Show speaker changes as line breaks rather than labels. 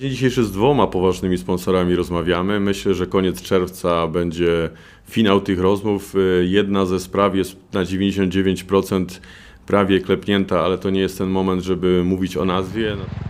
Dzień dzisiejszy z dwoma poważnymi sponsorami rozmawiamy. Myślę, że koniec czerwca będzie finał tych rozmów. Y, jedna ze spraw jest na 99% prawie klepnięta, ale to nie jest ten moment, żeby mówić o nazwie.
No.